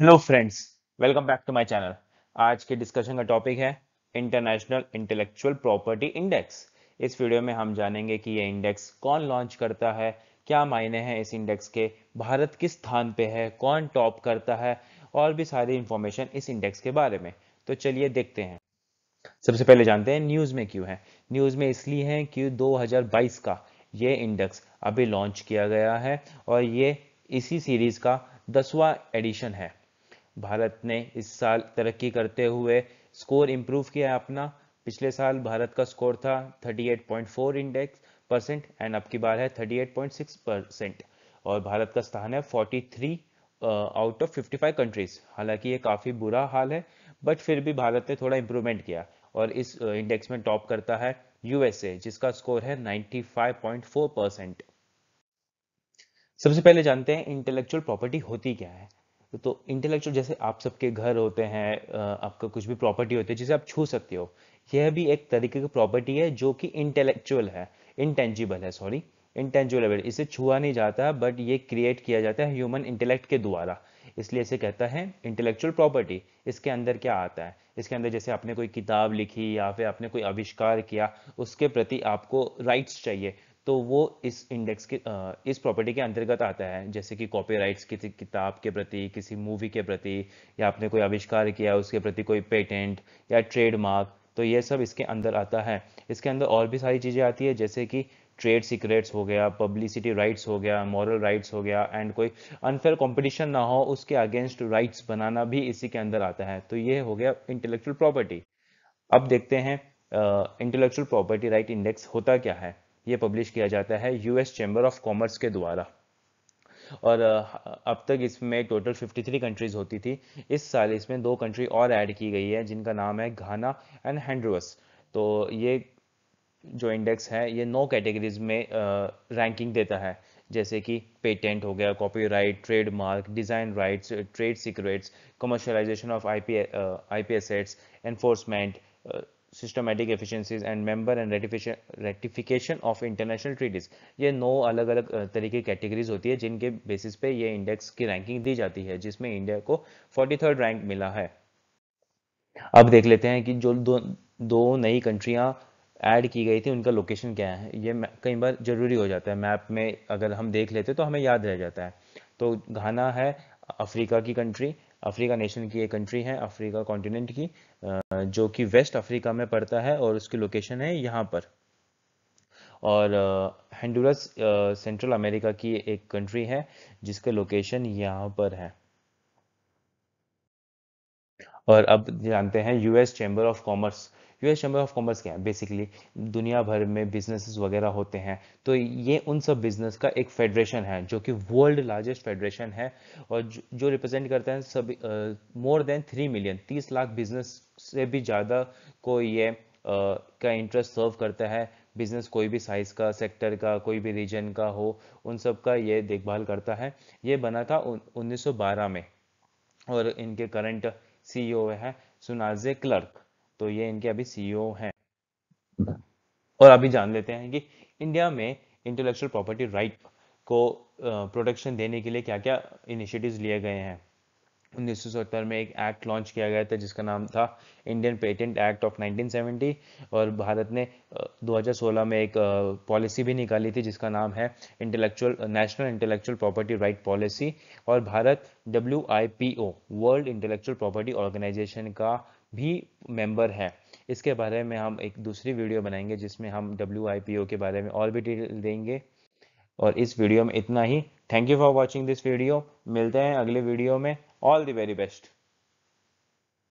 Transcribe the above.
Hello friends welcome back to my channel आज के discussion का टॉपिक है इंटरनेशनल इंटेलेक्चुअल प्रॉपर्टी इंडेक्स इस वीडियो में हम जानेंगे कि ये इंडेक्स कौन लॉन्च करता है क्या मायने हैं इस इंडेक्स के भारत किस स्थान पे है कौन टॉप करता है और भी सारी इंफॉर्मेशन इस इंडेक्स के बारे में तो चलिए देखते हैं सबसे पहले जानते हैं न्यूज़ में क्यों है न्यूज़ में इसलिए है कि दो का ये इंडेक्स अभी लॉन्च किया गया है और ये इसी सीरीज़ का दसवां एडिशन है भारत ने इस साल तरक्की करते हुए स्कोर इम्प्रूव किया है अपना पिछले साल भारत का स्कोर था 38.4 इंडेक्स परसेंट एंड अब की बार है 38.6 परसेंट और भारत का स्थान है 43 आउट ऑफ 55 कंट्रीज हालांकि ये काफ़ी बुरा हाल है बट फिर भी भारत ने थोड़ा इम्प्रूवमेंट किया और इस इंडेक्स में टॉप करता है यूएसए जिसका स्कोर है 95.4 परसेंट सबसे पहले जानते हैं इंटेलेक्चुअल प्रॉपर्टी होती क्या है तो इंटेलेक्चुअल जैसे आप सबके घर होते हैं आपका कुछ भी प्रॉपर्टी होती है जिसे आप छू सकते हो यह भी एक तरीके की प्रॉपर्टी है जो कि इंटेलेक्चुअल है इंटेंजिबल है सॉरी इंटेंजिबल इसे छुआ नहीं जाता बट ये क्रिएट किया जाता है ह्यूमन इंटेलेक्ट के द्वारा इसलिए इसे कहता है इंटेलेक्चुअल प्रॉपर्टी इसके अंदर क्या आता है इसके अंदर जैसे आपने कोई किताब लिखी या फिर आपने कोई आविष्कार किया उसके प्रति आपको राइट्स चाहिए तो वो इस इंडेक्स के इस प्रॉपर्टी के अंतर्गत आता है जैसे कि कॉपीराइट्स किसी किताब के प्रति किसी मूवी के प्रति या आपने कोई आविष्कार किया उसके प्रति कोई पेटेंट या ट्रेडमार्क तो ये सब इसके अंदर आता है इसके अंदर और भी सारी चीज़ें आती है जैसे कि ट्रेड सीक्रेट्स हो गया पब्लिसिटी राइट्स हो गया मॉरल राइट्स हो गया एंड कोई अनफेयर कॉम्पिटिशन ना हो उसके अगेंस्ट राइट्स बनाना भी इसी के अंदर आता है तो ये हो गया इंटेलेक्चुअल प्रॉपर्टी अब देखते हैं इंटेलेक्चुअल प्रॉपर्टी राइट इंडेक्स होता क्या है ये पब्लिश किया जाता है यूएस चैम्बर ऑफ कॉमर्स के द्वारा और अब तक इसमें टोटल 53 कंट्रीज होती थी इस साल इसमें दो कंट्री और ऐड की गई है जिनका नाम है घाना एंड हैंड्रस तो ये जो इंडेक्स है ये नौ कैटेगरीज में रैंकिंग देता है जैसे कि पेटेंट हो गया copyright trademark design rights trade secrets commercialisation of I P I P assets enforcement systematic efficiencies and member and ratification of international treaties ये नौ अलग अलग तरीके कैटेगरीज होती है जिनके बेसिस पे ये इंडेक्स की रैंकिंग दी जाती है जिसमें इंडिया को फोर्टी रैंक मिला है अब देख लेते हैं कि जो दो, दो नई कंट्रियाँ ऐड की गई थी उनका लोकेशन क्या है ये कई बार ज़रूरी हो जाता है मैप में अगर हम देख लेते तो हमें याद रह जाता है तो घाना है अफ्रीका की कंट्री अफ्रीका नेशन की एक कंट्री है अफ्रीका कॉन्टिनेंट की जो कि वेस्ट अफ्रीका में पड़ता है और उसकी लोकेशन है यहाँ पर और हंडूरस सेंट्रल अमेरिका की एक कंट्री है जिसका लोकेशन यहाँ पर है और अब जानते हैं US chamber of commerce US chamber of commerce क्या है बेसिकली दुनिया भर में बिजनेसेस वगैरह होते हैं तो ये उन सब बिजनेस का एक फेडरेशन है जो कि वर्ल्ड लार्जेस्ट फेडरेशन है और जो रिप्रेजेंट करते हैं सब मोर देन थ्री मिलियन तीस लाख बिजनेस से भी ज़्यादा को ये Uh, का इंटरेस्ट सर्व करता है बिजनेस कोई भी साइज का सेक्टर का कोई भी रीजन का हो उन सब का ये देखभाल करता है ये बना था उन, 1912 में और इनके करंट सीईओ e है सुनाजे क्लर्क तो ये इनके अभी सीईओ e हैं हम्म। और अभी जान लेते हैं कि इंडिया में इंटेलेक्चुअल प्रॉपर्टी राइट को प्रोटेक्शन देने के लिए क्या क्या इनिशिएटिव्स लिए गए हैं उन्नीस में एक एक्ट लॉन्च किया गया था जिसका नाम था इंडियन पेटेंट एक्ट ऑफ 1970 और भारत ने 2016 में एक पॉलिसी भी निकाली थी जिसका नाम है intellectual national intellectual property right policy और Bharat W world intellectual property organisation का भी मेंबर है इसके बारे में हम एक दूसरी वीडियो बनाएंगे जिसमें हम डब्ल्यू के बारे में और भी डिटेल देंगे और इस वीडियो में इतना ही thank you for watching this video मिलते हैं अगले वीडियो में All the very best.